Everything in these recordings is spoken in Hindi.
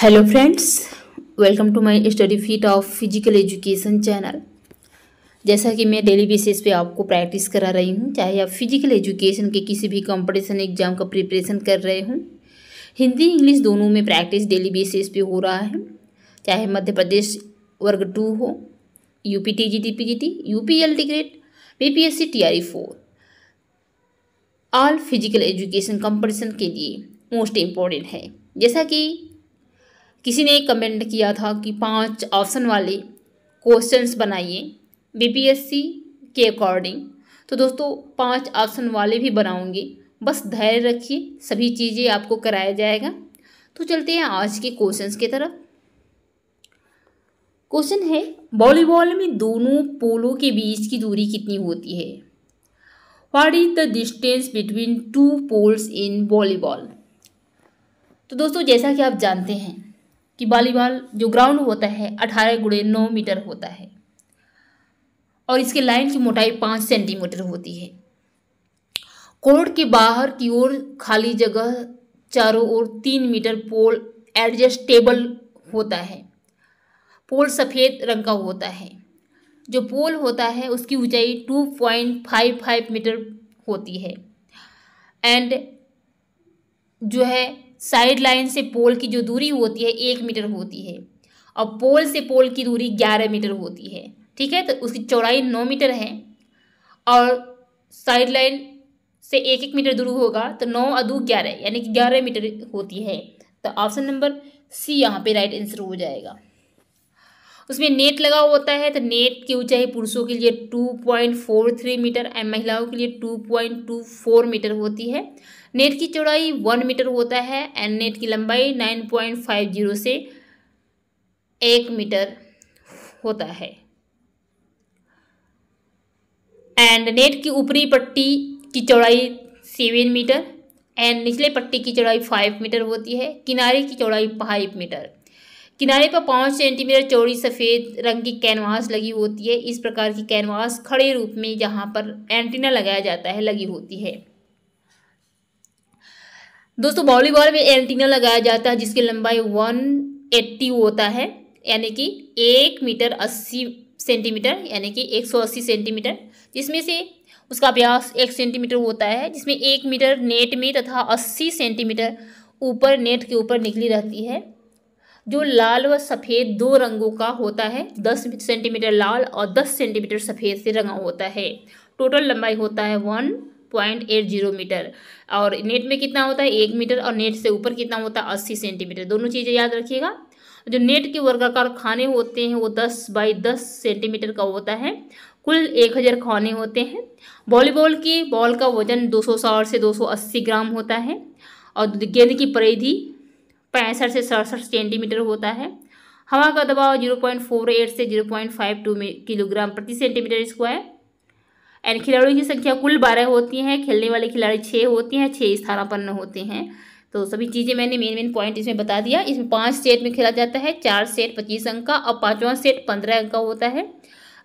hello friends welcome to my study fit of physical education channel जैसा कि मैं डेली बेसिस पे आपको प्रैक्टिस करा रही हूँ चाहे आप फिजिकल एजुकेशन के किसी भी कंपटीशन एग्जाम का प्रिपरेशन कर रहे हों हिंदी इंग्लिश दोनों में प्रैक्टिस डेली बेसिस पे हो रहा है चाहे मध्य प्रदेश वर्ग टू हो U P T G T P G T U P L T grade B P S C T R E for all physical education competition के लिए मोस्ट इम्पॉर्टेंट है जैसा कि किसी ने कमेंट किया था कि पांच ऑप्शन वाले क्वेश्चंस बनाइए बीपीएससी के अकॉर्डिंग तो दोस्तों पांच ऑप्शन वाले भी बनाऊंगी बस धैर्य रखिए सभी चीज़ें आपको कराया जाएगा तो चलते हैं आज के क्वेश्चंस की तरफ क्वेश्चन है वॉलीबॉल में दोनों पोलों के बीच की दूरी कितनी होती है what is the distance between two poles in volleyball तो दोस्तों जैसा कि आप जानते हैं कि वॉलीबॉल जो ग्राउंड होता है अठारह गुड़े नौ मीटर होता है और इसके लाइन की मोटाई पाँच सेंटीमीटर होती है कोर्ट के बाहर की ओर खाली जगह चारों ओर तीन मीटर पोल एडजस्टेबल होता है पोल सफ़ेद रंग का होता है जो पोल होता है उसकी ऊंचाई two point five five metre होती है एंड जो है साइड लाइन से पोल की जो दूरी होती है एक मीटर होती है और पोल से पोल की दूरी ग्यारह मीटर होती है ठीक है तो उसकी चौड़ाई नौ मीटर है और साइड लाइन से एक एक मीटर दूर होगा तो नौ अदू ग्यारह यानी कि ग्यारह मीटर होती है तो ऑप्शन नंबर सी यहाँ पे राइट आंसर हो जाएगा उसमें नेट लगा होता है तो नेट की ऊंचाई पुरुषों के लिए two point four three metre and महिलाओं के लिए two point two four metre होती है नेट की चौड़ाई वन मीटर होता है एंड नेट की लंबाई नाइन पॉइंट फाइव जीरो से एक मीटर होता है एंड नेट की ऊपरी पट्टी की चौड़ाई सेवन मीटर एंड निचले पट्टी की चौड़ाई फाइव मीटर होती है किनारे की चौड़ाई फाइव मीटर किनारे पर पाँच सेंटीमीटर चौड़ी सफ़ेद रंग की कैनवास लगी होती है इस प्रकार की कैनवास खड़े रूप में जहाँ पर एंटीना लगाया जाता है लगी होती है दोस्तों वॉलीबॉल में एंटीना लगाया जाता है जिसकी लंबाई वन एट्टी होता है यानी कि एक मीटर अस्सी सेंटीमीटर यानी कि एक सौ अस्सी सेंटीमीटर जिसमें से उसका व्यास एक सेंटीमीटर होता है जिसमें एक मीटर नेट में तथा अस्सी सेंटीमीटर ऊपर नेट के ऊपर निकली रहती है जो लाल व सफ़ेद दो रंगों का होता है दस सेंटीमीटर लाल और दस सेंटीमीटर सफ़ेद से रंगा होता है टोटल लंबाई होता है one point eight zero metre और नेट में कितना होता है एक मीटर और नेट से ऊपर कितना होता है अस्सी सेंटीमीटर दोनों चीज़ें याद रखिएगा जो नेट के वर्गाकार खाने होते हैं वो दस बाई दस सेंटीमीटर का होता है कुल एक हज़ार खाने होते हैं वॉलीबॉल की बॉल का वजन दो सौ साठ से दो सौ अस्सी ग्राम होता है और गेंद की परिधि पैंसठ से सड़सठ सेंटीमीटर होता है हवा का दबाव जीरो पॉइंट फोर एट से zero point five two kilogram प्रति सेंटीमीटर स्क्वायर एंड खिलाड़ियों की संख्या कुल बारह होती है खेलने वाले खिलाड़ी छः होते हैं छः स्थानापन्न होते हैं तो सभी चीज़ें मैंने मेन मेन पॉइंट इसमें बता दिया इसमें पांच सेट में खेला जाता है चार सेट पच्चीस अंक का और पांचवा सेट पंद्रह अंक का होता है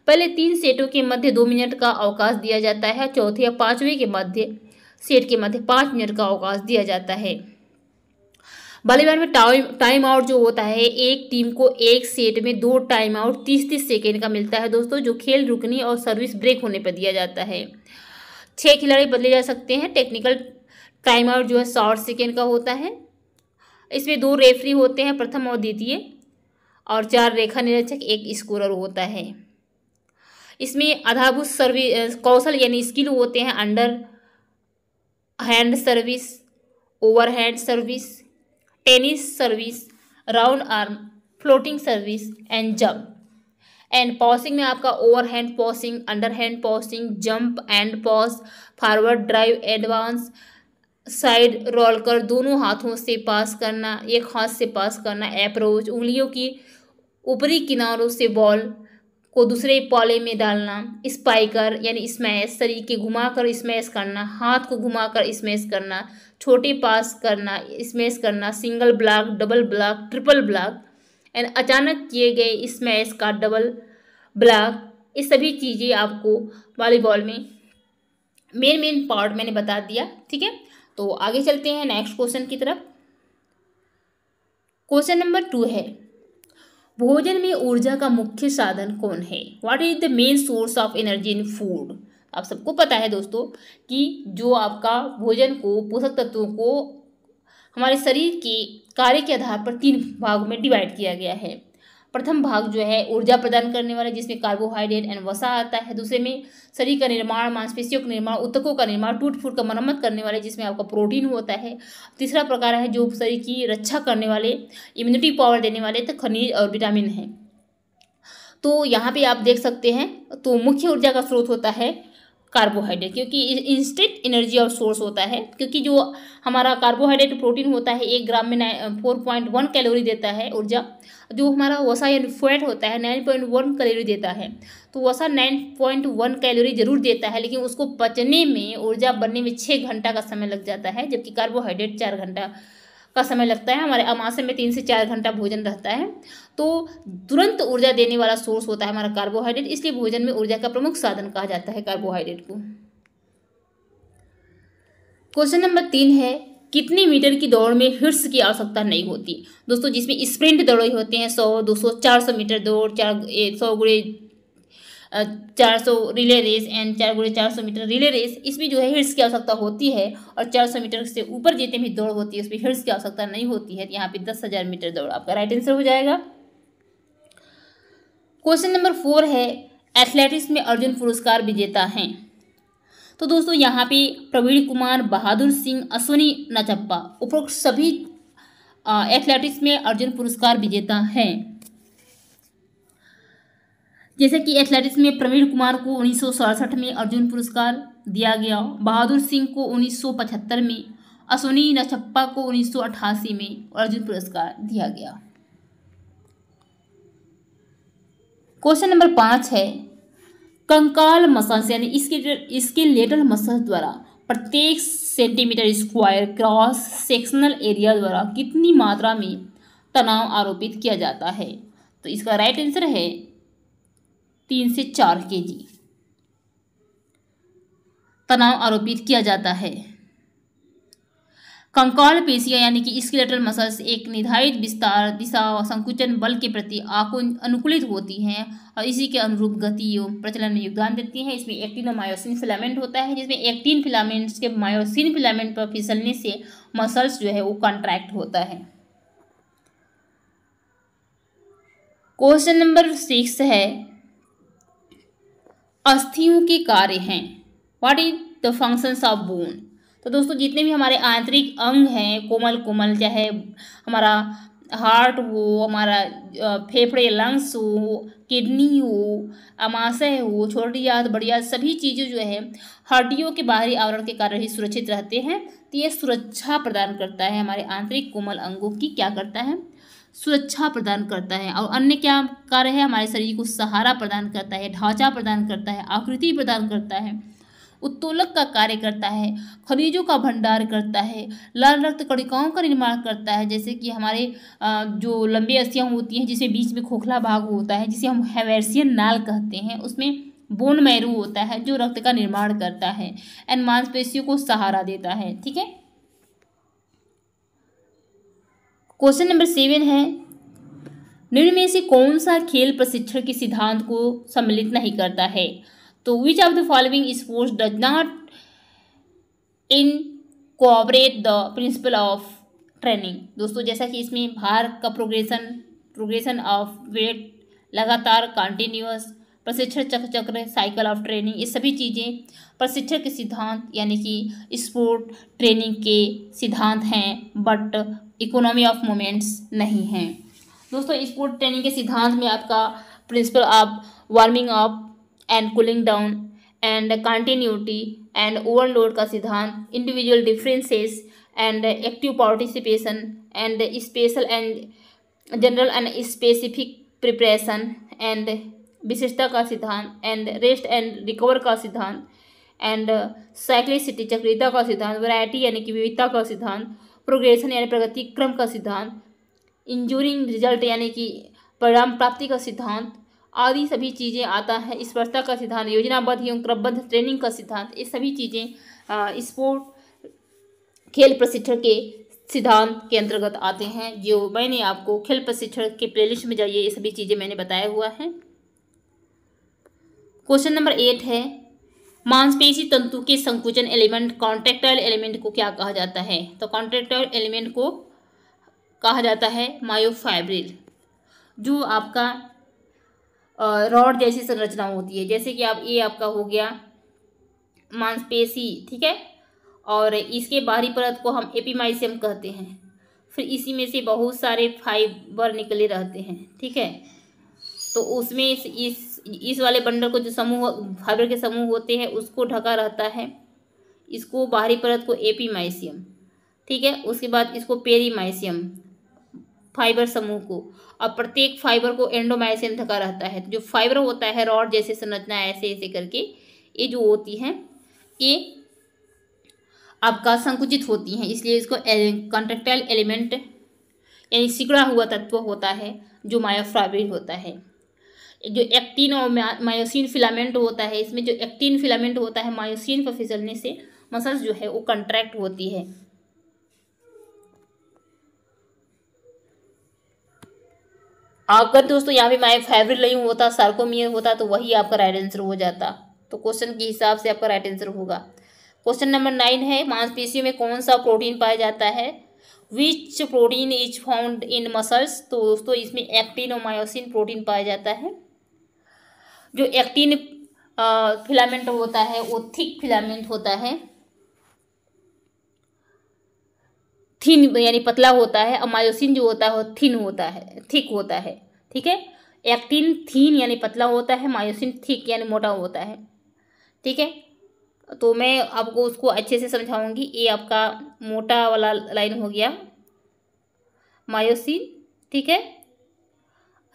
पहले तीन सेटों के मध्य दो मिनट का अवकाश दिया जाता है चौथे या पाँचवें के मध्य सेट के मध्य पाँच मिनट का अवकाश दिया जाता है बॉलीबॉल में टाइम टाइम आउट जो होता है एक टीम को एक सेट में दो टाइम आउट तीस तीस सेकेंड का मिलता है दोस्तों जो खेल रुकने और सर्विस ब्रेक होने पर दिया जाता है छः खिलाड़ी बदले जा सकते हैं टेक्निकल टाइम आउट जो है साठ सेकेंड का होता है इसमें दो रेफरी होते हैं प्रथम और द्वितीय और चार रेखा निरीक्षक एक स्कोरर होता है इसमें आधारभूत सर्विस कौशल यानी स्किल होते हैं under hand service over hand service tennis service round arm floating service and jump and passing में आपका over hand passing under hand passing jump and pass forward drive advance side roll कर दोनों हाथों से पास करना एक हाथ से पास करना अप्रोच उंगलियों की ऊपरी किनारों से बॉल को दूसरे पॉले में डालना स्पाइकर यानी स्मैश शरीर के घुमाकर स्मैश करना हाथ को घुमाकर स्मैश करना छोटे पास करना स्मैश करना single block double block triple block and अचानक किए गए स्मैश का डबल ब्लॉक ये सभी चीज़ें आपको वॉलीबॉल में मेन मेन पार्ट मैंने बता दिया ठीक है तो आगे चलते हैं नेक्स्ट क्वेश्चन की तरफ क्वेश्चन नंबर टू है भोजन में ऊर्जा का मुख्य साधन कौन है what is the main source of energy in food आप सबको पता है दोस्तों कि जो आपका भोजन को पोषक तत्वों को हमारे शरीर के कार्य के आधार पर तीन भागों में डिवाइड किया गया है प्रथम भाग जो है ऊर्जा प्रदान करने वाला जिसमें कार्बोहाइड्रेट एंड वसा आता है दूसरे में शरीर का निर्माण मांसपेशियों का निर्माण उत्तकों का निर्माण टूट फूट का मरम्मत करने वाले जिसमें आपका प्रोटीन होता है तीसरा प्रकार है जो शरीर की रक्षा करने वाले इम्यूनिटी पावर देने वाले तो खनिज और विटामिन है तो यहाँ पे आप देख सकते हैं तो मुख्य ऊर्जा का स्रोत होता है कार्बोहाइड्रेट क्योंकि इंस्टेंट एनर्जी और सोर्स होता है क्योंकि जो हमारा कार्बोहाइड्रेट प्रोटीन होता है एक ग्राम में nine four point one calorie देता है ऊर्जा जो हमारा वसा या फैट होता है नाइन पॉइंट वन कैलोरी देता है तो वसा नाइन पॉइंट वन कैलोरी जरूर देता है लेकिन उसको पचने में ऊर्जा बनने में छः घंटा का समय लग जाता है जबकि कार्बोहाइड्रेट चार घंटा का समय लगता है हमारे अमाशय में तीन से चार घंटा भोजन रहता है तो तुरंत ऊर्जा देने वाला सोर्स होता है हमारा कार्बोहाइड्रेट इसलिए भोजन में ऊर्जा का प्रमुख साधन कहा जाता है कार्बोहाइड्रेट को क्वेश्चन नंबर तीन है कितने मीटर की दौड़ में हिट्स की आवश्यकता नहीं होती दोस्तों जिसमें स्प्रिंट दौड़े होते हैं सौ दो सौ चार सौ मीटर दौड़ चार सौ गुड़े चार सौ रिले रेस एंड चार गुड़े चार सौ मीटर रिले रेस इसमें जो है हिट्स की आवश्यकता होती है और चार सौ मीटर से ऊपर जितने भी दौड़ होती है उसमें हिट्स की आवश्यकता नहीं होती है तो यहाँ पर दस हज़ार मीटर दौड़ आपका राइट आंसर हो जाएगा क्वेश्चन नंबर फोर है एथलेटिक्स में अर्जुन पुरस्कार विजेता हैं तो दोस्तों यहाँ पे प्रवीण कुमार बहादुर सिंह अश्विनी नचप्पा उपरोक्त सभी एथलेटिक्स में अर्जुन पुरस्कार विजेता हैं जैसे कि एथलेटिक्स में प्रवीण कुमार को उन्नीस में अर्जुन पुरस्कार दिया गया बहादुर सिंह को उन्नीस में अश्विनी नचप्पा को उन्नीस में अर्जुन पुरस्कार दिया गया क्वेश्चन नंबर पाँच है कंकाल मसल्स यानी इसके इसके लेटल मसल्स द्वारा प्रत्येक centimetre square cross sectional area द्वारा कितनी मात्रा में तनाव आरोपित किया जाता है तो इसका राइट आंसर है तीन से चार के जी तनाव आरोपित किया जाता है कंकाल पेशिया यानी कि स्केलेटल मसल्स एक निर्धारित विस्तार दिशा और संकुचन बल के प्रति अनुकूलित होती हैं और इसी के अनुरूप गति एवं प्रचलन में योगदान देती हैं इसमें एक्टिन और मायोसिन फिलामेंट होता है जिसमें एक्टिन फिलामेंट्स के मायोसिन फिलामेंट पर फिसलने से मसल्स जो है वो कॉन्ट्रैक्ट होता है क्वेश्चन नंबर सिक्स है अस्थियों के कार्य हैं what is the functions of bone तो दोस्तों जितने भी हमारे आंतरिक अंग हैं कोमल कोमल चाहे हमारा हार्ट हो हमारा फेफड़े लंग्स हो किडनी हो अमाशय हो छोटी याद बड़ी याद सभी चीज़ें जो है हड्डियों के बाहरी आवरण के कारण ही सुरक्षित रहते हैं तो ये सुरक्षा प्रदान करता है हमारे आंतरिक कोमल अंगों की क्या करता है सुरक्षा प्रदान करता है और अन्य क्या कार्य है हमारे शरीर को सहारा प्रदान करता है ढांचा प्रदान करता है आकृति प्रदान करता है उत्तोलक का कार्य करता है खनिजों का भंडार करता है लाल रक्त कणिकाओं का निर्माण करता है जैसे कि हमारे जो लंबी अस्थियाँ होती हैं जिसे बीच में खोखला भाग होता है जिसे हम हेवेरसियन नाल कहते हैं उसमें बोन मैरू होता है जो रक्त का निर्माण करता है एंड मांसपेशियों को सहारा देता है ठीक है क्वेश्चन नंबर सेवन है निम्न में से कौन सा खेल प्रशिक्षण के सिद्धांत को सम्मिलित नहीं करता है तो which of the following sports does not incorporate the principle of training दोस्तों जैसा कि इसमें भार का प्रोग्रेशन प्रोग्रेशन ऑफ वेट लगातार कंटिन्यूस प्रशिक्षण चक्र चक्र साइकिल ऑफ ट्रेनिंग ये सभी चीज़ें प्रशिक्षण के सिद्धांत यानी कि स्पोर्ट ट्रेनिंग के सिद्धांत हैं बट इकोनॉमी ऑफ मोमेंट्स नहीं हैं दोस्तों स्पोर्ट ट्रेनिंग के सिद्धांत में आपका principle of warming up and cooling down and continuity and overload का सिद्धांत individual differences and active participation and special and general and specific preparation and विशेषता का सिद्धांत एंड रेस्ट एंड रिकवर का सिद्धांत एंड साइक्लिसिटी चक्रियता का सिद्धांत वैरायटी यानी कि विविधता का सिद्धांत प्रोग्रेशन यानी प्रगति क्रम का सिद्धांत इंजूरिंग रिजल्ट यानी कि परिणाम प्राप्ति का सिद्धांत आदि सभी चीज़ें आता है स्पर्शता का सिद्धांत योजनाबद्ध एवं क्रमबद्ध ट्रेनिंग का सिद्धांत ये सभी चीज़ें स्पोर्ट खेल प्रशिक्षण के सिद्धांत के अंतर्गत आते हैं जो मैंने आपको खेल प्रशिक्षण के प्लेलिस्ट में जाइए ये सभी चीज़ें मैंने बताया हुआ है क्वेश्चन नंबर एट है मांसपेशी तंतु के संकुचन एलिमेंट कॉन्ट्रेक्टाइल एलिमेंट को क्या कहा जाता है तो कॉन्ट्रेक्टाइल एलिमेंट को कहा जाता है मायोफाइब्रिल जो आपका रॉड जैसी संरचना होती है जैसे कि आप ये आपका हो गया मांसपेशी ठीक है और इसके बाहरी परत को हम एपिमाइसियम कहते हैं फिर इसी में से बहुत सारे फाइबर निकले रहते हैं ठीक है तो उसमें इस इस, इस वाले बंडल को जो समूह फाइबर के समूह होते हैं उसको ढका रहता है इसको बाहरी परत को एपीमाइसियम ठीक है उसके बाद इसको पेरीमाइसियम फाइबर समूह को और प्रत्येक फाइबर को एंडोमाइसिन थका रहता है जो फाइबर होता है रॉड जैसे संरचना ऐसे ऐसे करके ये जो होती है ये आपका संकुचित होती हैं इसलिए इसको कॉन्ट्रेक्टाइल एलिमेंट यानी सिकड़ा हुआ तत्व होता है जो मायोफ्राबिल होता है जो एक्टिन और मायोसिन फिलामेंट होता है इसमें जो एक्टिन फिलामेंट होता है मायोसिन पर फिसलने से मसल्स जो है वो कंट्रैक्ट होती है अगर दोस्तों यहाँ पे माई फेवरेट लही होता सार्कोमियर होता तो वही आपका राइट आंसर हो जाता तो क्वेश्चन के हिसाब से आपका राइट आंसर होगा क्वेश्चन नंबर नाइन है मांसपेशियों में कौन सा प्रोटीन पाया जाता है which protein is found in muscles तो दोस्तों इसमें एक्टिन और मायोसिन प्रोटीन पाया जाता है जो एक्टिन फिलामेंट होता है वो थिक फिलामेंट होता है थिन यानी पतला होता है और मायोसिन जो होता है वो थिन होता है थिक होता है ठीक है एक्टिन थीन यानी पतला होता है मायोसिन थिक यानी मोटा होता है ठीक है तो मैं आपको उसको अच्छे से समझाऊंगी ये आपका मोटा वाला लाइन हो गया मायोसिन ठीक है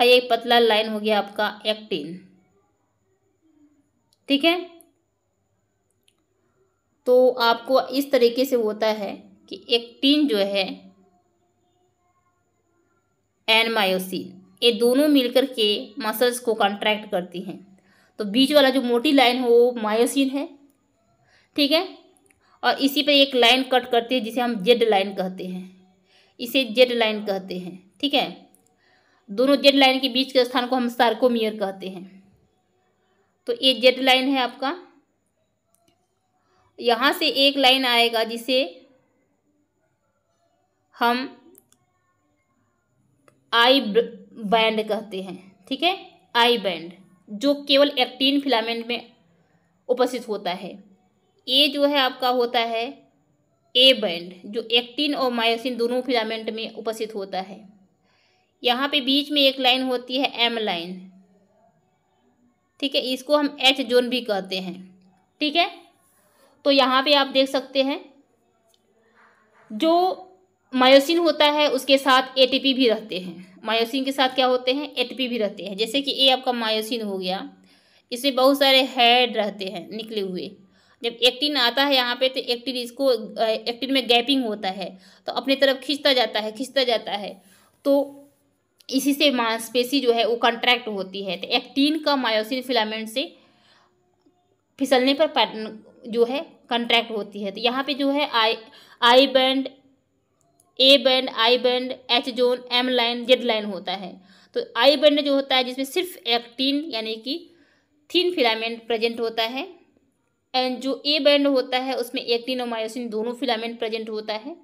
और ये पतला लाइन हो गया आपका एक्टिन ठीक है तो आपको इस तरीके से होता है कि एक्टिन जो है एन मायोसिन ये दोनों मिलकर के मसल्स को कॉन्ट्रैक्ट करती हैं तो बीच वाला जो मोटी लाइन है वो मायोसिन है ठीक है और इसी पर एक लाइन कट करती है जिसे हम जेड लाइन कहते हैं इसे जेड लाइन कहते हैं ठीक है दोनों जेड लाइन के बीच के स्थान को हम सार्कोमियर कहते हैं तो ये जेड लाइन है आपका यहाँ से एक लाइन आएगा जिसे हम आई बैंड कहते हैं ठीक है आई बैंड जो केवल एक्टीन फिलामेंट में उपस्थित होता है ए जो है आपका होता है ए बैंड जो एक्टिन और मायोसिन दोनों फिलामेंट में उपस्थित होता है यहाँ पे बीच में एक लाइन होती है एम लाइन ठीक है इसको हम एच जोन भी कहते हैं ठीक है तो यहाँ पे आप देख सकते हैं जो मायोसिन होता है उसके साथ एटीपी भी रहते हैं मायोसिन के साथ क्या होते हैं एटीपी भी रहते हैं जैसे कि ए आपका मायोसिन हो गया इसमें बहुत सारे हेड रहते हैं निकले हुए जब एक्टिन आता है यहाँ पे तो एक्टिन इसको एक्टिन में गैपिंग होता है तो अपने तरफ खींचता जाता है खींचता जाता है तो इसी से मांसपेशी जो है वो कंट्रैक्ट होती है तो एक्टिन का मायोसिन फिलामेंट से फिसलने पर जो है कंट्रैक्ट होती है तो यहाँ पे जो है I I band A band I band H zone M line Z line होता है तो आई बैंड जो होता है जिसमें सिर्फ एक्टिन यानी कि थीन फिलामेंट प्रेजेंट होता है एंड जो ए बैंड होता है उसमें एक्टिन और मायोसिन दोनों फिलामेंट प्रेजेंट होता है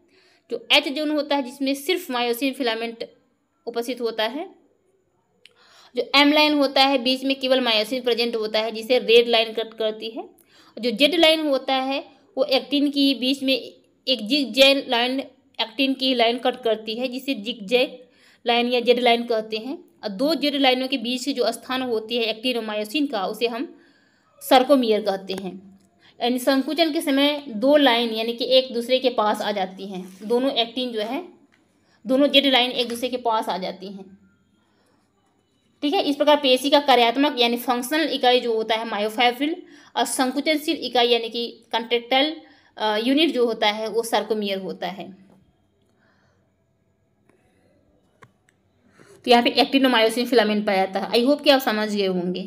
जो एच जोन होता है जिसमें सिर्फ मायोसिन फिलामेंट उपस्थित होता है जो एम लाइन होता है बीच में केवल मायोसिन प्रेजेंट होता है जिसे रेड लाइन कट करती है जो जेड लाइन होता है वो एक्टिन की बीच में एक जिग जेल लाइन एक्टिन की लाइन कट करती है जिसे जिग जैग लाइन या जेड लाइन कहते हैं और दो जेड लाइनों के बीच जो स्थान होती है एक्टिन और मायोसिन का उसे हम सर्कोमियर कहते हैं यानी संकुचन के समय दो लाइन यानी कि एक दूसरे के पास आ जाती हैं दोनों एक्टिन जो है दोनों जेड लाइन एक दूसरे के पास आ जाती हैं ठीक है इस प्रकार पेशी का कार्यात्मक यानी फंक्शनल इकाई जो होता है मायोफाइब्रिल और संकुचनशील इकाई यानी कि कंट्रेक्टल यूनिट जो होता है वो सर्कोमियर होता है तो यहाँ पे एक्टिनोमायोसिन फिलामेंट पाया जाता है आई होप कि आप समझ गए होंगे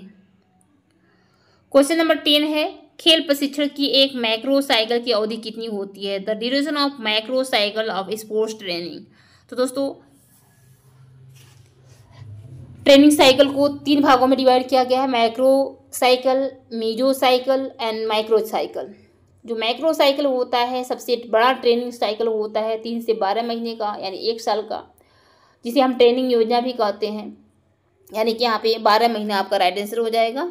क्वेश्चन नंबर टेन है खेल प्रशिक्षण की एक माइक्रोसाइकिल की अवधि कितनी होती है the duration of microcycle of sports training तो दोस्तों ट्रेनिंग साइकिल को तीन भागों में डिवाइड किया गया है micro cycle meso cycle and micro cycle जो माइक्रो साइकिल होता है सबसे बड़ा ट्रेनिंग साइकिल होता है तीन से बारह महीने का यानी एक साल का जिसे हम ट्रेनिंग योजना भी कहते हैं यानी कि यहाँ पे बारह महीना आपका राइट आंसर हो जाएगा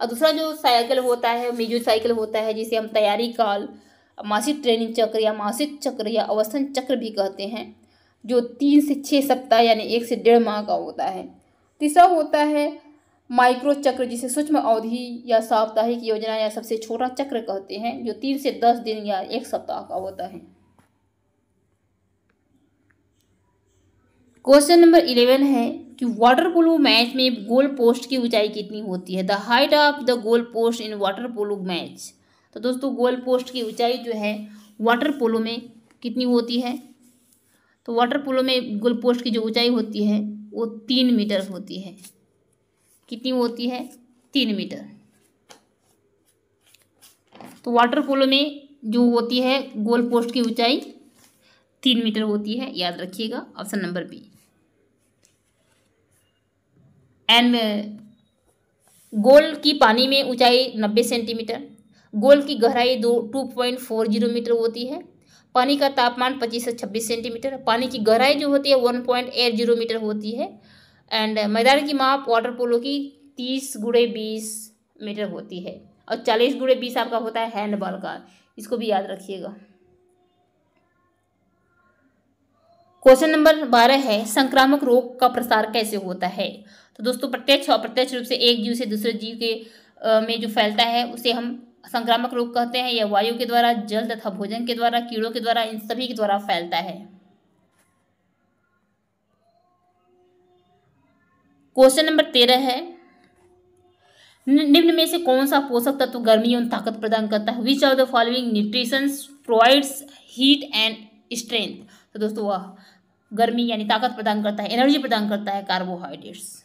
और दूसरा जो साइकिल होता है मिजू साइकिल होता है जिसे हम तैयारी काल मासिक ट्रेनिंग चक्र या मासिक चक्र या अवसन चक्र भी कहते हैं जो तीन से छः सप्ताह यानी एक से डेढ़ माह का होता है तीसरा होता है माइक्रो चक्र जिसे सूक्ष्म अवधि या साप्ताहिक योजना या सबसे छोटा चक्र कहते हैं जो तीन से दस दिन या एक सप्ताह का होता है क्वेश्चन नंबर इलेवन है कि वाटर पोलो मैच में गोल पोस्ट की ऊंचाई कितनी होती है the height of the goal post in water polo match तो दोस्तों गोल पोस्ट की ऊंचाई जो है वाटर पोलो में कितनी होती है तो वाटर पोलो में गोल पोस्ट की जो ऊंचाई होती है वो तीन मीटर होती है कितनी होती है तीन मीटर तो वाटर पोलो में जो होती है गोल पोस्ट की ऊंचाई तीन मीटर होती है याद रखिएगा option number B and goal की पानी में ऊंचाई 90 सेंटीमीटर गोल की गहराई दो two point four zero metre होती है पानी का तापमान 25 से 26 सेंटीमीटर पानी की गहराई जो होती है one point eight zero metre होती है एंड मैदान की माप वाटर पोलो की तीस गुड़े बीस मीटर होती है और चालीस गुड़े बीस आपका होता है हैंडबॉल का इसको भी याद रखिएगा क्वेश्चन नंबर बारह है संक्रामक रोग का प्रसार कैसे होता है तो दोस्तों प्रत्यक्ष और प्रत्यक्ष रूप से एक जीव से दूसरे जीव के में जो फैलता है उसे हम संक्रामक रोग कहते हैं या वायु के द्वारा जल तथा भोजन के द्वारा कीड़ों के द्वारा इन सभी के द्वारा फैलता है क्वेश्चन नंबर तेरह है निम्न में से कौन सा पोषक तत्व गर्मी एवं ताकत प्रदान करता है which are the following nutrition provides heat and strength तो दोस्तों वह गर्मी यानी ताकत प्रदान करता है एनर्जी प्रदान करता है कार्बोहाइड्रेट्स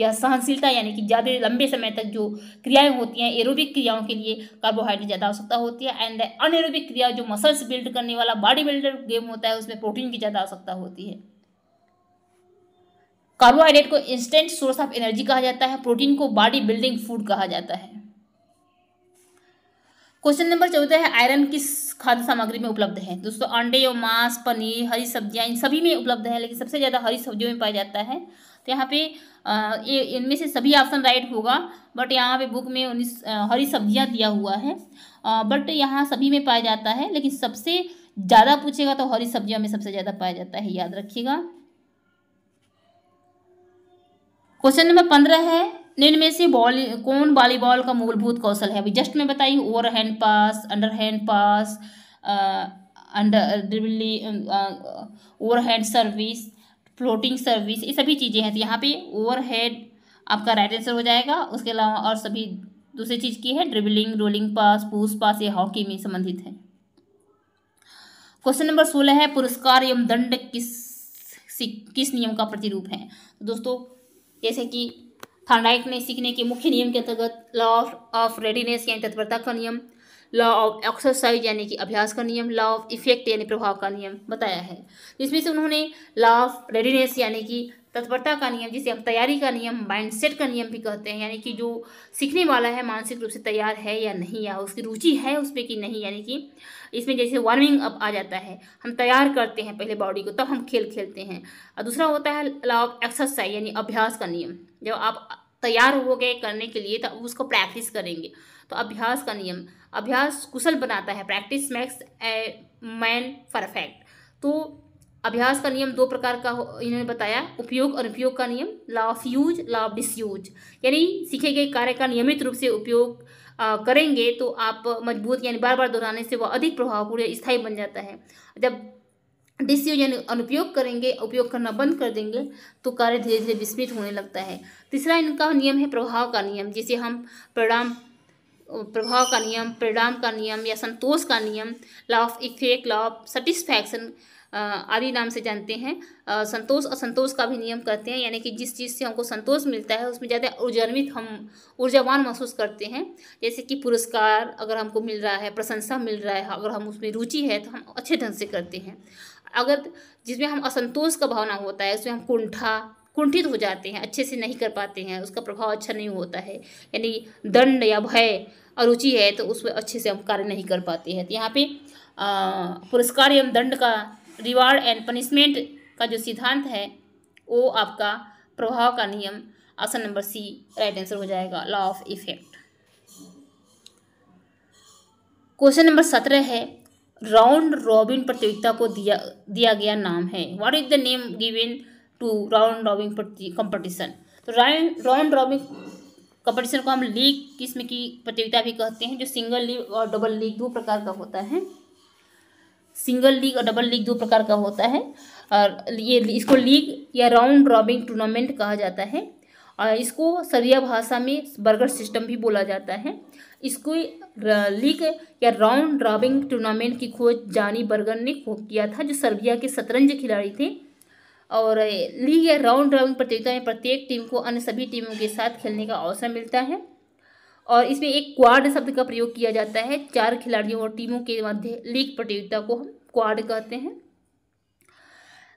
यह सहनशीलता यानी कि ज़्यादा लंबे समय तक जो क्रियाएं होती हैं एरोबिक क्रियाओं के लिए कार्बोहाइड्रेट ज़्यादा आवश्यकता होती है एंड अनएरोबिक क्रिया जो मसल्स बिल्ड करने वाला बॉडी बिल्डर गेम होता है उसमें प्रोटीन की ज़्यादा आवश्यकता होती है कार्बोहाइड्रेट को इंस्टेंट सोर्स ऑफ एनर्जी कहा जाता है प्रोटीन को बॉडी बिल्डिंग फूड कहा जाता है क्वेश्चन नंबर चौदह है आयरन किस खाद्य सामग्री में उपलब्ध है दोस्तों अंडे और मांस पनीर हरी सब्जियां इन सभी में उपलब्ध है लेकिन सबसे ज़्यादा हरी सब्जियों में पाया जाता है तो यहाँ पे ये इनमें से सभी ऑप्शन राइट होगा बट यहाँ पे बुक में उन्नीस हरी सब्जियाँ दिया हुआ है बट यहाँ सभी में पाया जाता है लेकिन सबसे ज़्यादा पूछेगा तो हरी सब्जियों में सबसे ज़्यादा पाया जाता है याद रखिएगा क्वेश्चन नंबर पंद्रह है निम्न में से बॉल कौन वॉलीबॉल का मूलभूत कौशल है अभी जस्ट में बताई over hand pass under hand pass under dribble over hand service floating service ये सभी चीज़ें हैं तो यहाँ पे हेड आपका राइट आंसर हो जाएगा उसके अलावा और सभी दूसरी चीज़ की है ड्रिबलिंग रोलिंग पास पूस पास ये हॉकी में संबंधित है क्वेश्चन नंबर सोलह है पुरस्कार एवं दंड किस किस नियम का प्रतिरूप है तो दोस्तों जैसे कि थार्नाइक ने सीखने के मुख्य नियम के अंतर्गत लॉ ऑफ रेडीनेस यानी तत्परता का नियम लॉ ऑफ एक्सरसाइज यानी कि अभ्यास का नियम लॉ ऑफ इफेक्ट यानी प्रभाव का नियम बताया है जिसमें से उन्होंने लॉ ऑफ रेडीनेस यानी कि तत्परता का नियम जिसे हम तैयारी का नियम माइंडसेट का नियम भी कहते हैं यानी कि जो सीखने वाला है मानसिक रूप से तैयार है या नहीं या उसकी रुचि है उसमें कि नहीं यानी कि इसमें जैसे वार्मिंग अप आ जाता है हम तैयार करते हैं पहले बॉडी को तब हम खेल खेलते हैं और दूसरा होता है लॉ ऑफ एक्सरसाइज यानी अभ्यास का नियम जब आप तैयार हो गए करने के लिए तो उसको प्रैक्टिस करेंगे तो अभ्यास का नियम अभ्यास कुशल बनाता है प्रैक्टिस मैक्स मैन परफेक्ट तो अभ्यास का नियम दो प्रकार का इन्होंने बताया उपयोग और उपयोग का नियम law of use law of disuse यानी सीखे गए कार्य का नियमित रूप से उपयोग करेंगे तो आप मजबूत यानी बार बार दोहराने से वह अधिक प्रभावपूर्ण स्थायी बन जाता है जब डिसयूज यानी अनुपयोग करेंगे उपयोग करना बंद कर देंगे तो कार्य धीरे धीरे विस्मृत होने लगता है तीसरा इनका नियम है प्रभाव का नियम जिसे हम परिणाम प्रभाव का नियम परिणाम का नियम या संतोष का नियम law of effect law of satisfaction आदि नाम से जानते हैं संतोष और संतोष का भी नियम कहते हैं यानी कि जिस चीज़ से हमको संतोष मिलता है उसमें ज़्यादा ऊर्जान्वित हम ऊर्जावान महसूस करते हैं जैसे कि पुरस्कार अगर हमको मिल रहा है प्रशंसा मिल रहा है अगर हम उसमें रुचि है तो हम अच्छे ढंग से करते हैं अगर जिसमें हम असंतोष का भावना होता है उसमें हम कुंठा कुंठित हो जाते हैं अच्छे से नहीं कर पाते हैं उसका प्रभाव अच्छा नहीं होता है यानी दंड या भय अरुचि है तो उसमें अच्छे से हम कार्य नहीं कर पाते हैं तो यहाँ पे पुरस्कार एवं दंड का रिवार्ड एंड पनिशमेंट का जो सिद्धांत है वो आपका प्रभाव का नियम option number C right answer हो जाएगा law of effect question number सत्रह है राउंड रॉबिन प्रतियोगिता को दिया दिया गया नाम है what is the name given to round robin competition तो राउंड रॉबिंग कंपटीशन को हम लीग किस्म की प्रतियोगिता भी कहते हैं जो सिंगल लीग और डबल लीग दो प्रकार का होता है सिंगल लीग और डबल लीग दो प्रकार का होता है और ये इसको लीग या राउंड रॉबिंग टूर्नामेंट कहा जाता है और इसको सरिया भाषा में बर्गर सिस्टम भी बोला जाता है इसको लीग या राउंड रॉबिंग टूर्नामेंट की खोज जानी बर्गर ने किया था जो सर्बिया के शतरंज खिलाड़ी थे और ली या राउंड राउंड प्रतियोगिता में प्रत्येक टीम को अन्य सभी टीमों के साथ खेलने का अवसर मिलता है और इसमें एक क्वाड शब्द का प्रयोग किया जाता है चार खिलाड़ियों और टीमों के मध्य लीग प्रतियोगिता को हम क्वाड कहते हैं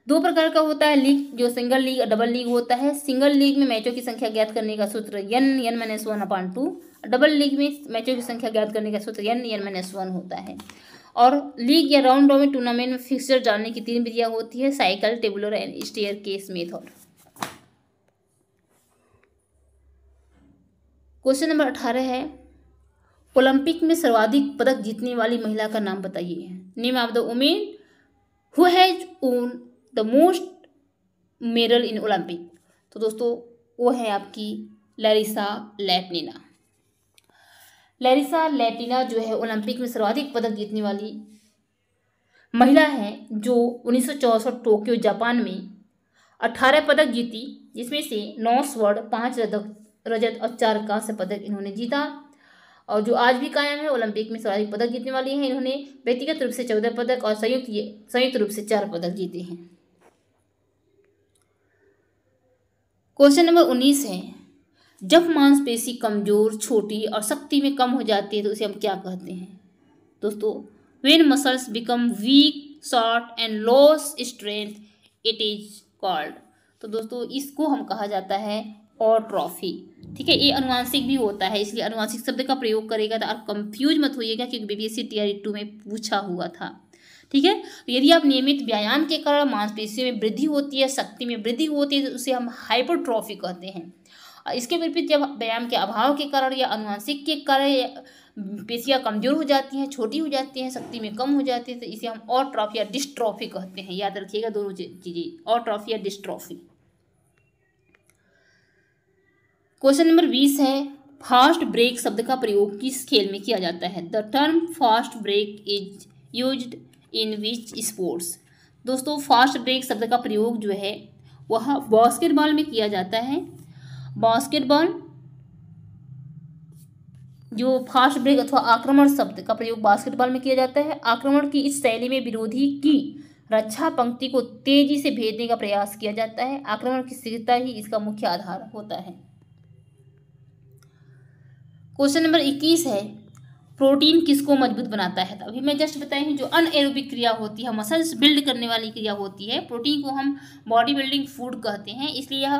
दो प्रकार का होता है लीग जो सिंगल लीग और डबल लीग होता है सिंगल लीग में मैचों की संख्या ज्ञात करने का सूत्र n n minus one upon two double league में मैचों की संख्या ज्ञात करने का सूत्र यन यन माइनस वन होता है और लीग या राउंड रॉबिन टूर्नामेंट में फिक्सचर जानने की तीन विधियां होती है cycle tabular and staircase method question number अठारह है ओलंपिक में सर्वाधिक पदक जीतने वाली महिला का नाम बताइए name of the women who has won the most medal in Olympic तो दोस्तों वो है आपकी लरिसा लैपनिना लेरिसा लैटिना जो है ओलंपिक में सर्वाधिक पदक जीतने वाली महिला है जो उन्नीस टोक्यो जापान में 18 पदक जीती जिसमें से नौ स्वर्ण पाँच रजक रजत और चार कांस्य पदक इन्होंने जीता और जो आज भी कायम है ओलंपिक में सर्वाधिक पदक जीतने वाली हैं इन्होंने व्यक्तिगत रूप से चौदह पदक और संयुक्त संयुक्त रूप से चार पदक जीते हैं क्वेश्चन नंबर उन्नीस है जब मांसपेशी कमज़ोर छोटी और शक्ति में कम हो जाती है तो उसे हम क्या कहते हैं दोस्तों when muscles become weak short and loss strength it is called तो दोस्तों इसको हम कहा जाता है और ट्रॉफी ठीक है ये अनुवांशिक भी होता है इसलिए अनुवांशिक शब्द का प्रयोग करेगा तो आप कंफ्यूज मत होइएगा क्योंकि बीबीएससी टीआरई टू में पूछा हुआ था ठीक है तो यदि आप नियमित व्यायाम के कारण मांसपेशियों में वृद्धि होती है शक्ति में वृद्धि होती है तो उसे हम हाइपोट्रॉफी कहते हैं इसके विपरीत जब व्यायाम के अभाव के कारण या अनुवांशिक के कारण पेशियाँ कमजोर हो जाती हैं छोटी हो जाती हैं शक्ति में कम हो जाती है तो इसे हम ऑट्रॉफी ट्रॉफी या डिस्ट्रॉफी कहते हैं याद रखिएगा दोनों चीज़ें ऑट्रॉफी ट्रॉफी या डिस्ट्रॉफी क्वेश्चन नंबर बीस है फास्ट ब्रेक शब्द का प्रयोग किस खेल में किया जाता है the term fast break is use in which sports दोस्तों फास्ट ब्रेक शब्द का प्रयोग जो है वह बास्केटबॉल में किया जाता है बास्केटबॉल जो फास्ट ब्रेक अथवा आक्रमण शब्द का प्रयोग बास्केटबॉल में किया जाता है आक्रमण की इस शैली में विरोधी की रक्षा पंक्ति को तेजी से भेजने का प्रयास किया जाता है आक्रमण की शीघ्रता ही इसका मुख्य आधार होता है क्वेश्चन नंबर इक्कीस है प्रोटीन किसको मजबूत बनाता है तो अभी मैं जस्ट बताई हूँ जो एरोबिक क्रिया होती है मसल्स बिल्ड करने वाली क्रिया होती है प्रोटीन को हम बॉडी बिल्डिंग फूड कहते हैं इसलिए यह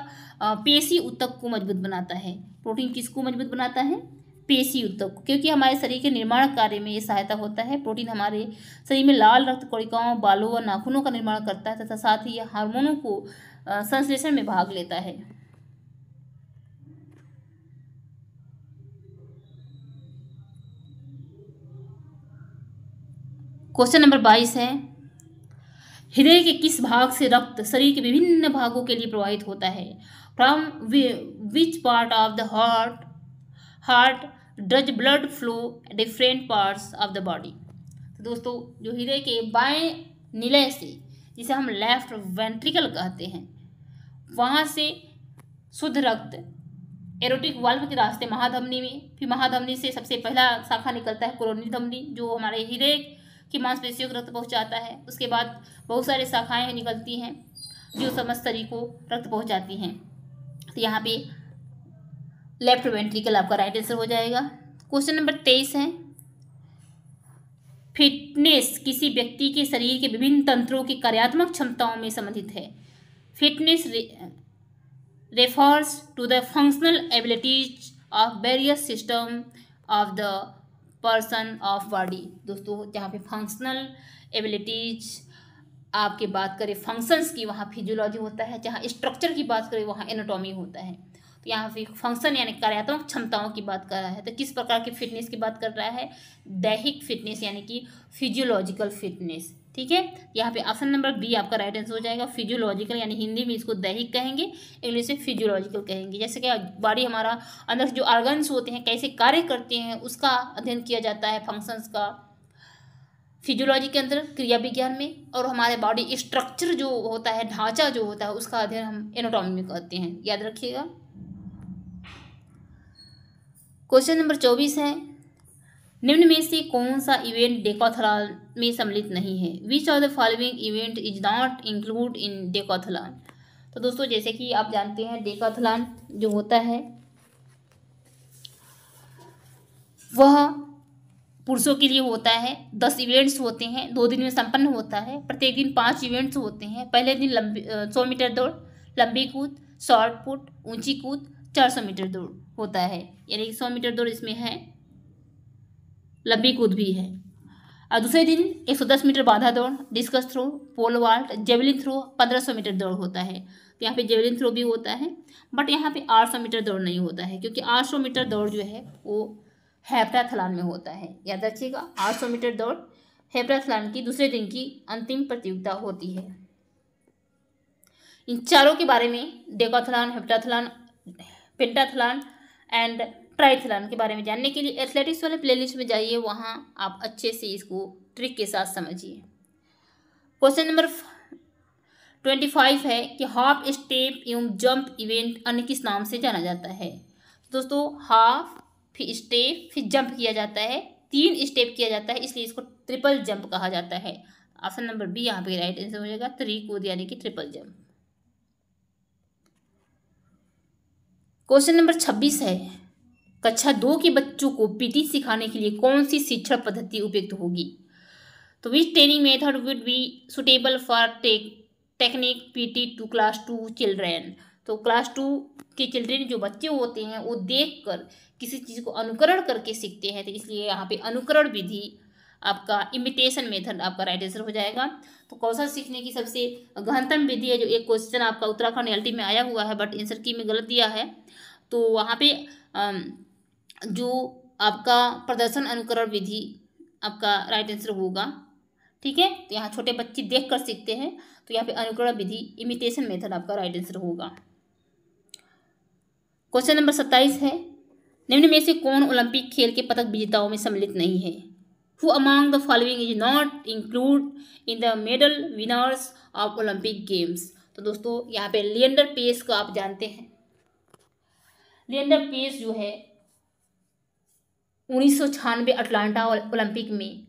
पेशी उत्तक को मजबूत बनाता है प्रोटीन किसको मजबूत बनाता है पेशी उत्तक क्योंकि हमारे शरीर के निर्माण कार्य में ये सहायता होता है प्रोटीन हमारे शरीर में लाल रक्त कोड़िकाओं बालों व नाखूनों का निर्माण करता है तथा साथ ही यह हार्मोनों को संश्लेषण में भाग लेता है क्वेश्चन नंबर बाईस है हृदय के किस भाग से रक्त शरीर के विभिन्न भागों के लिए प्रवाहित होता है from which part of the heart heart does blood flow different parts of the body तो दोस्तों जो हृदय के बाएं निलय से जिसे हम लेफ्ट वेंट्रिकल कहते हैं वहाँ से शुद्ध रक्त एरोटिक वाल्व के रास्ते महाधमनी में फिर महाधमनी से सबसे पहला शाखा निकलता है कोरोनी धमनी जो हमारे हृदय कि मांसपेशियों को रक्त पहुँचाता है उसके बाद बहुत सारे है निकलती हैं जो समस्त शरीर को रक्त पहुँचाती हैं तो यहाँ पे लेफ्ट वेंट्रिकल आपका राइट आंसर हो जाएगा क्वेश्चन नंबर तेईस है फिटनेस किसी व्यक्ति के शरीर के विभिन्न तंत्रों की कार्यात्मक क्षमताओं में संबंधित है fitness refers to the functional abilities of various system of the person of body दोस्तों जहाँ पे फंक्शनल एबिलिटीज आपके बात करें फंक्शंस की वहाँ फिजियोलॉजी होता है जहाँ स्ट्रक्चर की बात करें वहाँ एनाटॉमी होता है तो यहाँ पे फंक्शन यानी कार्यात्मक क्षमताओं की बात कर रहा है तो किस प्रकार की फिटनेस की बात कर रहा है दैहिक फिटनेस यानी कि फिजियोलॉजिकल फिटनेस ठीक है यहाँ पे ऑप्शन नंबर बी आपका राइट आंसर हो जाएगा फिजियोलॉजिकल यानी हिंदी में इसको दैहिक कहेंगे इंग्लिश में फिजियोलॉजिकल कहेंगे जैसे कि बॉडी हमारा अंदर जो ऑर्गन्स होते हैं कैसे कार्य करते हैं उसका अध्ययन किया जाता है फंक्शंस का फिजियोलॉजी के अंदर क्रिया विज्ञान में और हमारे बॉडी स्ट्रक्चर जो होता है ढांचा जो होता है उसका अध्ययन हम एनोटॉमी में करते हैं याद रखिएगा क्वेश्चन नंबर चौबीस है निम्न में से कौन सा इवेंट डेकोथलाल में सम्मिलित नहीं है which of the following event is not include in decathlon तो दोस्तों जैसे कि आप जानते हैं डेकोथलॉन जो होता है वह पुरुषों के लिए होता है दस इवेंट्स होते हैं दो दिन में संपन्न होता है प्रत्येक दिन पांच इवेंट्स होते हैं पहले दिन लंबी सौ मीटर दौड़ लंबी कूद शॉर्ट पुट ऊंची कूद चार सौ मीटर दौड़ होता है यानी सौ मीटर दौड़ इसमें है लंबी कूद भी है और दूसरे दिन 110 मीटर बाधा दौड़ discus throw pole vault javelin throw 1500 meter दौड़ होता है तो यहाँ पे जेवलिन थ्रो भी होता है बट यहाँ पे 800 मीटर दौड़ नहीं होता है क्योंकि 800 मीटर दौड़ जो है वो हैप्टाथलान में होता है याद रखिएगा 800 मीटर दौड़ हैप्टाथलान की दूसरे दिन की अंतिम प्रतियोगिता होती है इन चारों के बारे में डेकाथलान हेप्टाथलान पेंटाथलान एंड ट्राइथलान के बारे में जानने के लिए एथलेटिक्स वाले प्लेलिस्ट में जाइए वहाँ आप अच्छे से इसको ट्रिक के साथ समझिए क्वेश्चन नंबर ट्वेंटी फाइव है कि हाफ स्टेप एवं जंप इवेंट अन्य किस नाम से जाना जाता है दोस्तों हाफ फिर स्टेप फिर जंप किया जाता है तीन स्टेप किया जाता है इसलिए इसको ट्रिपल जंप कहा जाता है ऑप्शन नंबर बी यहाँ पे राइट आंसर हो जाएगा थ्री कूद यानी कि ट्रिपल जंप क्वेश्चन नंबर छब्बीस है कक्षा दो के बच्चों को पीटी सिखाने के लिए कौन सी शिक्षण पद्धति उपयुक्त होगी तो which training method would be suitable for tech technique PT two class two children तो क्लास टू के चिल्ड्रेन जो बच्चे होते हैं वो देख कर किसी चीज़ को अनुकरण करके सीखते हैं तो इसलिए यहाँ पे अनुकरण विधि आपका इमिटेशन मेथड आपका राइट आंसर हो जाएगा तो कौशल सीखने की सबसे गहनतम विधि है जो एक क्वेश्चन आपका उत्तराखंड एल में आया हुआ है बट आंसर की में गलत दिया है तो वहाँ पे जो आपका प्रदर्शन अनुकरण विधि आपका राइट आंसर होगा ठीक है तो यहाँ छोटे बच्चे देख कर सीखते हैं तो यहाँ पे अनुकरण विधि इमिटेशन मेथड आपका राइट आंसर होगा क्वेश्चन नंबर सत्ताईस है निम्न में से कौन ओलंपिक खेल के पदक विजेताओं में सम्मिलित नहीं है who among the following is not include in the medal winners of Olympic games तो दोस्तों यहाँ पे लियंडर पेस को आप जानते हैं लियंडर पेस जो है उन्नीस सौ छियानवे अटलांटा ओलंपिक में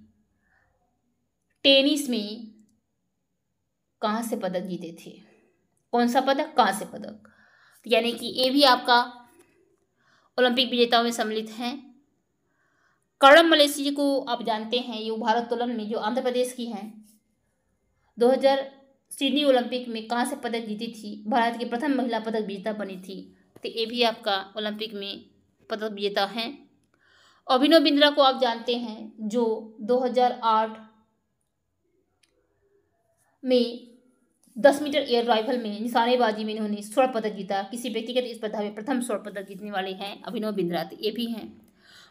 टेनिस में कहाँ से पदक जीते थे कौन सा पदक कहाँ से पदक तो यानी कि ये भी आपका ओलंपिक विजेताओं में सम्मिलित हैं कर्णम मलेशी जी को आप जानते हैं ये भारोत्तोलन में जो आंध्र प्रदेश की हैं 2000 सिडनी ओलंपिक में कहाँ से पदक जीती थी भारत की प्रथम महिला पदक विजेता बनी थी तो ये भी आपका ओलंपिक में पदक विजेता हैं अभिनव बिंद्रा को आप जानते हैं जो 2008 में 10 मीटर एयर राइफल में निशानेबाजी में इन्होंने स्वर्ण पदक जीता किसी व्यक्तिगत तो स्पर्धा में प्रथम स्वर्ण पदक जीतने वाले हैं अभिनव बिंद्रा तो ये भी हैं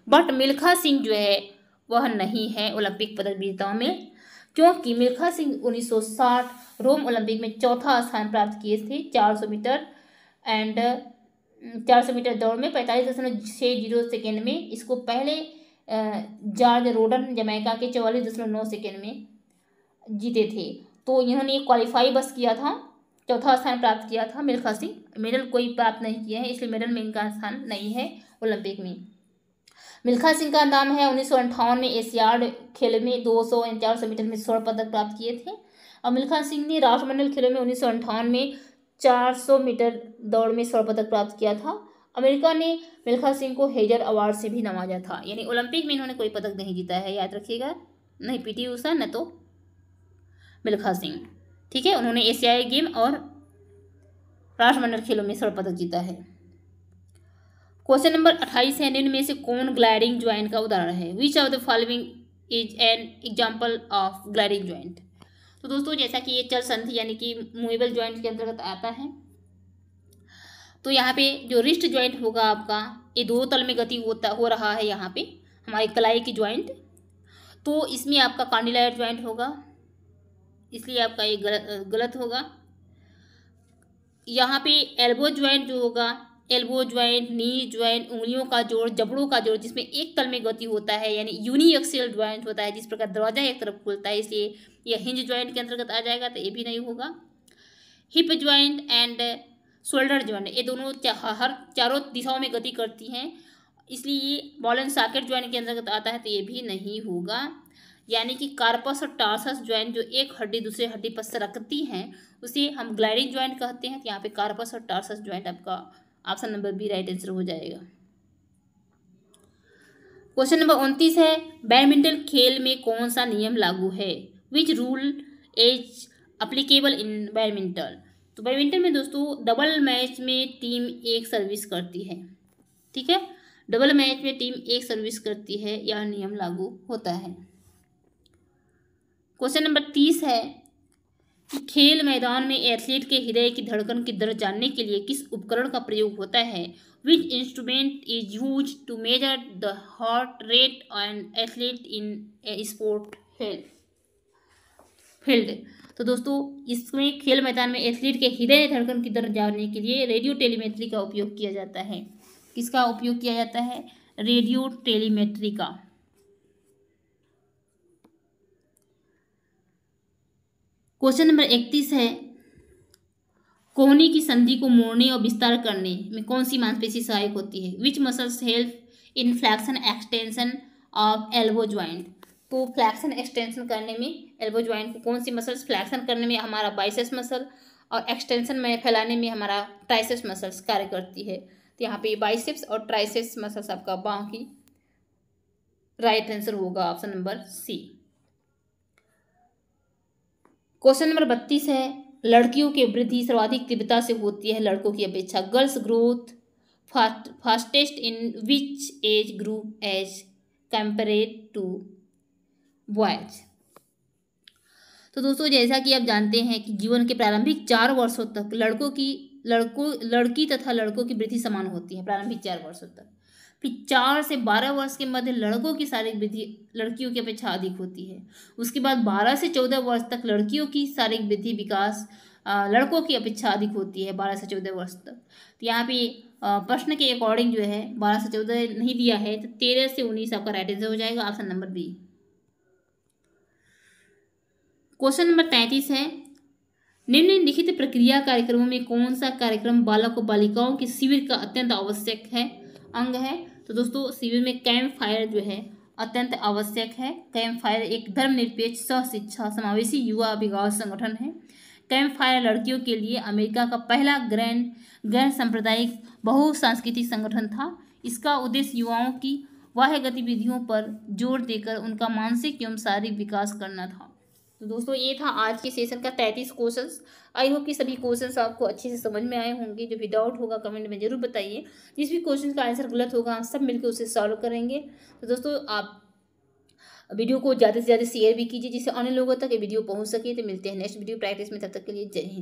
बट मिल्खा सिंह जो है वह नहीं है ओलंपिक पदक विजेताओं में क्योंकि मिल्खा सिंह 1960 रोम ओलंपिक में चौथा स्थान प्राप्त किए थे 400 मीटर एंड चार सौ मीटर दौड़ में पैंतालीस दशमलव छः जीरो सेकेंड में इसको पहले जॉर्ज रोडन जमैका के चौवालीस दशमलव नौ सेकेंड में जीते थे तो इन्होंने क्वालिफाई बस किया था चौथा स्थान प्राप्त किया था मिल्खा सिंह मेडल कोई प्राप्त नहीं किया है इसलिए मेडल में इनका स्थान नहीं है ओलंपिक में मिल्खा सिंह का नाम है उन्नीस में एशियाड खेल में दो सौ चार सौ मीटर में स्वर्ण पदक प्राप्त किए थे और मिल्खा सिंह ने राष्ट्रमंडल खेलों में उन्नीस में 400 मीटर दौड़ में स्वर्ण पदक प्राप्त किया था अमेरिका ने मिल्खा सिंह को हेजर अवार्ड से भी नवाजा था यानी ओलंपिक में इन्होंने कोई पदक नहीं जीता है याद रखिएगा नहीं टी ऊषा न तो मिल्खा सिंह ठीक है उन्होंने एशियाई गेम और राष्ट्रमंडल खेलों में स्वर्ण पदक जीता है क्वेश्चन नंबर अट्ठाईस है निम्न में से कौन ग्लाइडिंग ज्वाइंट का उदाहरण है which of the following is an example of gliding joint तो दोस्तों जैसा कि ये चल संधि यानी कि मूवेबल ज्वाइंट के अंतर्गत आता है तो यहाँ पे जो रिस्ट ज्वाइंट होगा आपका ये दो तल में गति होता हो रहा है यहाँ पे हमारी कलाई की ज्वाइंट तो इसमें आपका कांडिलायर ज्वाइंट होगा इसलिए आपका ये गलत गलत होगा यहाँ पे एल्बो ज्वाइंट जो होगा एल्बो ज्वाइंट नी ज्वाइंट उंगलियों का जोड़ जबड़ों का जोड़ जिसमें एक तल में गति होता है यानी यूनिएक्सियल ज्वाइंट होता है जिस प्रकार दरवाजा एक तरफ खुलता है इसलिए या हिंज ज्वाइंट के अंतर्गत आ जाएगा तो ये भी नहीं होगा hip joint and shoulder joint ये दोनों चा, हर चारों दिशाओं में गति करती हैं इसलिए ये बॉल एंड साकेट ज्वाइंट के अंतर्गत आता है तो ये भी नहीं होगा यानी कि कार्पस और टार्सस ज्वाइंट जो एक हड्डी दूसरे हड्डी पर सरकती हैं उसे हम ग्लाइडिंग ज्वाइंट कहते हैं तो यहाँ पे कार्पस और टार्सस ज्वाइंट आपका option number B right answer हो जाएगा क्वेश्चन नंबर उनतीस है बैडमिंटन खेल में कौन सा नियम लागू है which rule as applicable in badminton तो बैडमिंटन में दोस्तों डबल मैच में टीम एक सर्विस करती है ठीक है डबल मैच में टीम एक सर्विस करती है यह नियम लागू होता है क्वेश्चन नंबर तीस है कि खेल मैदान में एथलीट के हृदय की धड़कन की दर जानने के लिए किस उपकरण का प्रयोग होता है which instrument is use to measure the heart rate and athlete in sport health field तो दोस्तों इसमें खेल मैदान में एथलीट के हृदय धड़कन की दर जानने के लिए रेडियो टेलीमेट्री का उपयोग किया जाता है किसका उपयोग किया जाता है रेडियो टेलीमेट्री का क्वेश्चन नंबर इकतीस है कोहनी की संधि को मोड़ने और विस्तार करने में कौन सी मांसपेशी सहायक होती है which muscles help in flexion extension of elbow joint तो फ्लैक्शन एक्सटेंशन करने में एल्बो ज्वाइंट को कौन सी मसल्स फ्लैक्सन करने में हमारा बाइसेस मसल और एक्सटेंशन में फैलाने में हमारा ट्राइसेस मसल्स कार्य करती है तो यहाँ पे बाइसेप्स और ट्राइसेस मसल्स आपका बाँह की राइट आंसर होगा option number C question number बत्तीस है लड़कियों की वृद्धि सर्वाधिक तीव्रता से होती है लड़कों की अपेक्षा girls growth fast fastest in which age group age compared to boys तो दोस्तों जैसा कि आप जानते हैं कि जीवन के प्रारंभिक चार वर्षों तक लड़कों की लड़कों लड़की तथा लड़कों की वृद्धि समान होती है प्रारंभिक चार वर्षों तक फिर चार से बारह वर्ष के मध्य लड़कों की शारीरिक वृद्धि लड़कियों की अपेक्षा अधिक होती है उसके बाद बारह से चौदह वर्ष तक लड़कियों की शारीरिक वृद्धि विकास लड़कों की अपेक्षा अधिक होती है बारह से चौदह वर्ष तक तो यहाँ पे प्रश्न के अकॉर्डिंग जो है बारह से चौदह नहीं दिया है तो तेरह से उन्नीस आपका राइट आंसर हो जाएगा option number B question number तैंतीस है निम्नलिखित प्रक्रिया कार्यक्रमों में कौन सा कार्यक्रम बालक और बालिकाओं के शिविर का अत्यंत आवश्यक है अंग है तो दोस्तों शिविर में कैंप फायर जो है अत्यंत आवश्यक है कैंप फायर एक धर्मनिरपेक्ष सह शिक्षा समावेशी युवा विकास संगठन है कैंप फायर लड़कियों के लिए अमेरिका का पहला ग्रैंड गैर सांप्रदायिक बहुसांस्कृतिक संगठन था इसका उद्देश्य युवाओं की वाह गतिविधियों पर जोर देकर उनका मानसिक एवं शारीरिक विकास करना था तो दोस्तों ये था आज के सेशन का तैंतीस क्वेश्चन आई होप कि सभी क्वेश्चन आपको अच्छे से समझ में आए होंगे जो भी डाउट होगा कमेंट में जरूर बताइए जिस भी क्वेश्चन का आंसर गलत होगा हम सब मिलकर उसे सॉल्व करेंगे तो दोस्तों आप वीडियो को ज़्यादा से ज़्यादा शेयर भी कीजिए जिससे अन्य लोगों तक ये वीडियो पहुँच सके तो मिलते हैं नेक्स्ट वीडियो प्रैक्टिस में तब तक के लिए जय हिंद